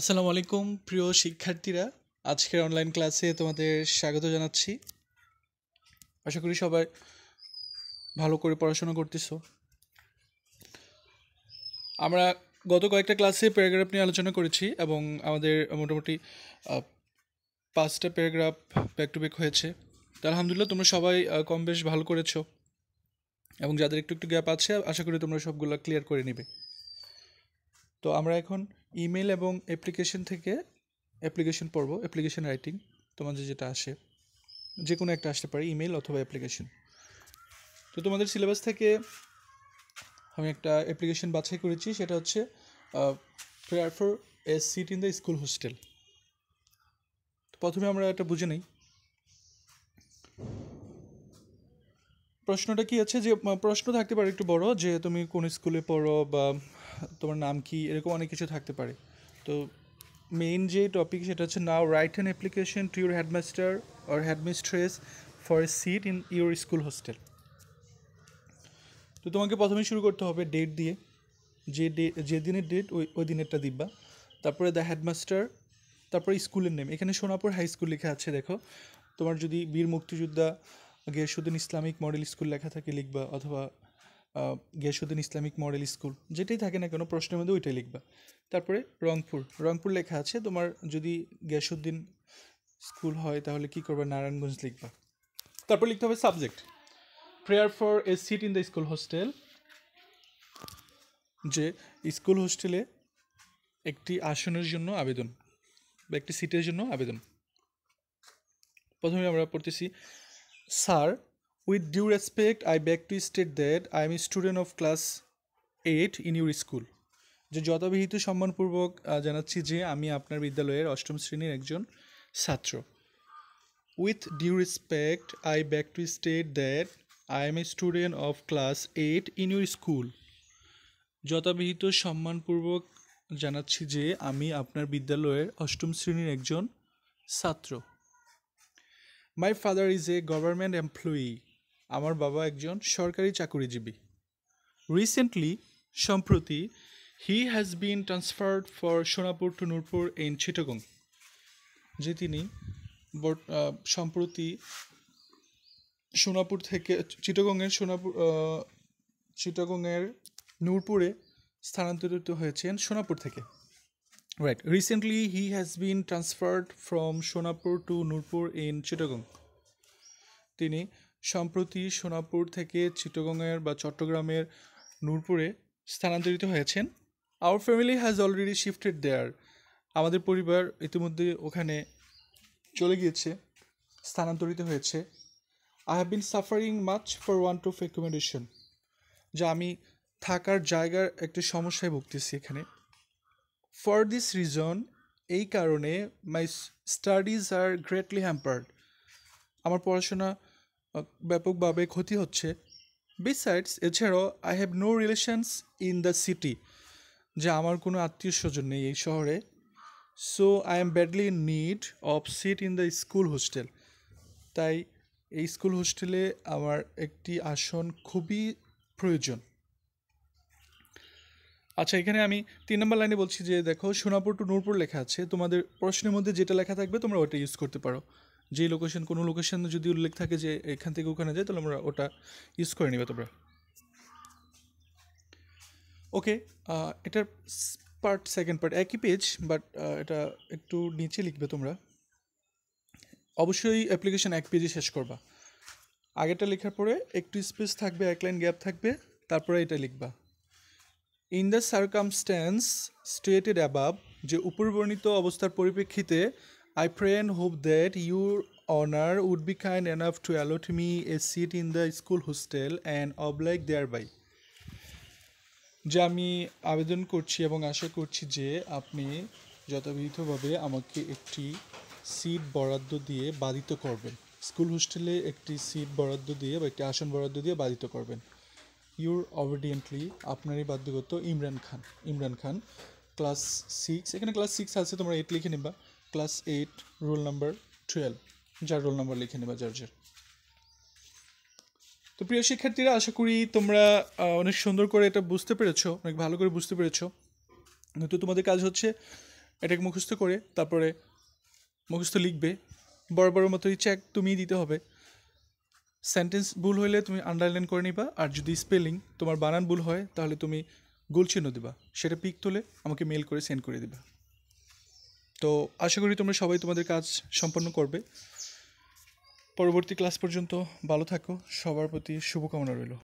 আসসালামু আলাইকুম প্রিয় শিক্ষার্থীরা আজকের অনলাইন ক্লাসে তোমাদের স্বাগত জানাচ্ছি আশা করি সবাই ভালো করে পড়াশোনা করতেছো আমরা গত কয়েকটা ক্লাসে প্যারাগ্রাফ নিয়ে আলোচনা করেছি এবং আমাদের মোটামুটি পাঁচটা প্যারাগ্রাফ ব্যাক টু ব্যাক হয়েছে তো আলহামদুলিল্লাহ তোমরা সবাই কম বেশ ভালো করেছো এবং যাদের একটু একটু গ্যাপ আছে আশা করি তোমরা সবগুলো ক্লিয়ার করে নেবে তো আমরা এখন ইমেল এবং অ্যাপ্লিকেশন থেকে অ্যাপ্লিকেশন পড়বো অ্যাপ্লিকেশন রাইটিং তোমাদের যেটা আসে যে কোনো একটা আসতে পারে ইমেল অথবা অ্যাপ্লিকেশন তো তোমাদের সিলেবাস থেকে আমি একটা অ্যাপ্লিকেশন বাছাই করেছি সেটা হচ্ছে prayer for a seat in the school hostel প্রথমে আমরা এটা বুঝে নিই প্রশ্নটা কি আছে যে প্রশ্ন থাকতে পারে একটু বড় যে তুমি কোন স্কুলে পড়ো বা তোমার নাম কি এরকম অনেক কিছু থাকতে পারে তো মেইন যে টপিক সেটা হচ্ছে now write an application to your headmaster or headmistress for a seat in your school hostel তো তোমাকে প্রথমে শুরু করতে হবে ডেট দিয়ে যে ডে যে দিনের ডেট ওই ওই দিনেরটা দিবা তারপরে দ্য হেডমাস্টার তারপরে স্কুলের নেম এখানে সোনাপুর হাই স্কুল লেখা আছে দেখো তোমার যদি বীর মুক্তিযোদ্ধা গিয়াসুদ্দিন ইসলামিক মডেল স্কুল লেখা থাকে লিখবা অথবা গিয়াসুদ্দিন ইসলামিক মডেল স্কুল যেটাই থাকে না কেন প্রশ্নের মধ্যে ওইটাই লিখবা তারপরে রংপুর রংপুর লেখা আছে তোমার যদি গিয়াসুদ্দিন স্কুল হয় তাহলে কি করবে নারায়ণগঞ্জ লিখবা তারপর লিখতে হবে subject prayer for a seat in the school hostel যে স্কুল হোস্টেলে একটি আসনের জন্য আবেদন বা একটি সিটের জন্য আবেদন প্রথমে আমরা পড়তেছি sir with due respect I beg to state that I am student of class eight in your school যে যথাবিহিত সম্মানপূর্বক জানাচ্ছি যে আমি আপনার বিদ্যালয়ের অষ্টম শ্রেণীর একজন ছাত্র with due respect I beg to state that I am a student of class eight in your school যথাবিহিত সম্মানপূর্বক জানাচ্ছি যে আমি আপনার বিদ্যালয়ের অষ্টম শ্রেণীর একজন ছাত্র my father is a government employee আমার বাবা একজন সরকারি চাকুরিজীবী রিসেন্টলি সম্প্রতি he has been transferred for Sonapur to Nurpur in Chittagong যে তিনি সম্প্রতি সোনাপুর থেকে চিটগংয়ের সোনাপুর চিটগংয়ের নূরপুরে স্থানান্তরিত হয়েছেন সোনাপুর থেকে right recently he has been transferred from Sonapur to Nurpur in Chittagong তিনি সম্প্রতি সোনাপুর থেকে চিটগংয়ের বা চট্টগ্রামের নূরপুরে স্থানান্তরিত হয়েছেন our family has already shifted there আমাদের পরিবার ইতিমধ্যে ওখানে চলে গিয়েছে স্থানান্তরিত হয়েছে I have been suffering much for want to accommodation যা আমি থাকার জায়গার একটা সমস্যায় ভুগতেছি এখানে ফর দিস রিজন এই কারণে my studies are greatly hampered আমার পড়াশোনা ব্যাপকভাবে ক্ষতি হচ্ছে বিসাইডস এছাড়াও I have no relations in the city যে আমার কোনো আত্মীয় স্বজন নেই এই শহরে so I am badly in need of seat in the school hostel তাই এই স্কুল হোস্টেলে আমার একটি আসন খুবই প্রয়োজন আচ্ছা এখানে আমি তিন নম্বর লাইনে বলছি যে দেখো সোনাপুর টু নূরপুর লেখা আছে তোমাদের প্রশ্নের মধ্যে যেটা লেখা থাকবে তোমরা ওটা ইউজ করতে পারো যে লোকেশন কোনো লোকেশন যদি উল্লেখ থাকে যে এখান থেকে ওখানে যায় তাহলে আমরা ওটা ইউজ করে নেবে তোমরা ওকে এটার পার্ট সেকেন্ড পার্ট একই পেজ বাট এটা একটু নিচে লিখবে তোমরা অবশ্যই অ্যাপ্লিকেশন এক পেজে শেষ করবা আগেটা লেখার পরে একটু স্পেস থাকবে এক লাইন গ্যাপ থাকবে তারপরে এটা লিখবা in the circumstances stated above যে উপর বর্ণিত অবস্থার পরিপ্রেক্ষিতে I pray and hope that your honor would be kind enough to allot me a seat in the school hostel and oblige thereby যে আমি আবেদন করছি এবং আশা করছি যে আপনি যথাবিহিতভাবে আমাকে একটি সিট বরাদ্দ দিয়ে বাধিত করবেন স্কুল হোস্টেলে একটি সিট বরাদ্দ দিয়ে বা একটি আসন বরাদ্দ দিয়ে বাধিত করবেন ইউর অবিডিয়েন্টলি আপনারই বাধ্যগত ইমরান খান ইমরান খান ক্লাস সিক্স এখানে ক্লাস সিক্স আছে তোমরা এইট লিখে নিবা class eight roll number twelve যার রোল নাম্বার লিখে নেবা যার তো প্রিয় শিক্ষার্থীরা আশা করি তোমরা অনেক সুন্দর করে এটা বুঝতে পেরেছো অনেক ভালো করে বুঝতে পেরেছো কিন্তু তোমাদের কাজ হচ্ছে এটাকে মুখস্থ করে তারপরে মুখস্থ লিখবে বড় বড় মতোই চেক তুমিই দিতে হবে সেন্টেন্স ভুল হলে তুমি আন্ডারলাইন করে নিবা আর যদি স্পেলিং তোমার বানান ভুল হয় তাহলে তুমি গোল চিহ্ন দিবা সেটা পিক তুলে আমাকে মেল করে সেন্ড করে দিবা তো আশা করি তোমরা সবাই তোমাদের কাজ সম্পন্ন করবে পরবর্তী ক্লাস পর্যন্ত ভালো থাকো সবার প্রতি শুভকামনা রইল